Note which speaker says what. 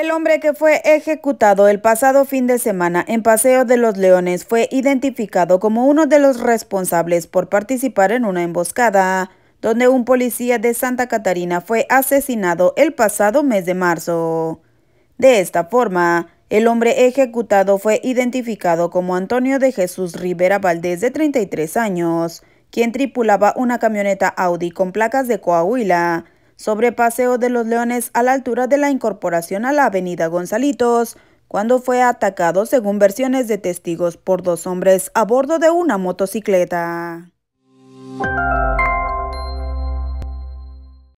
Speaker 1: El hombre que fue ejecutado el pasado fin de semana en Paseo de los Leones fue identificado como uno de los responsables por participar en una emboscada, donde un policía de Santa Catarina fue asesinado el pasado mes de marzo. De esta forma, el hombre ejecutado fue identificado como Antonio de Jesús Rivera Valdés de 33 años, quien tripulaba una camioneta Audi con placas de Coahuila, sobre Paseo de los Leones a la altura de la incorporación a la avenida Gonzalitos, cuando fue atacado, según versiones de testigos, por dos hombres a bordo de una motocicleta.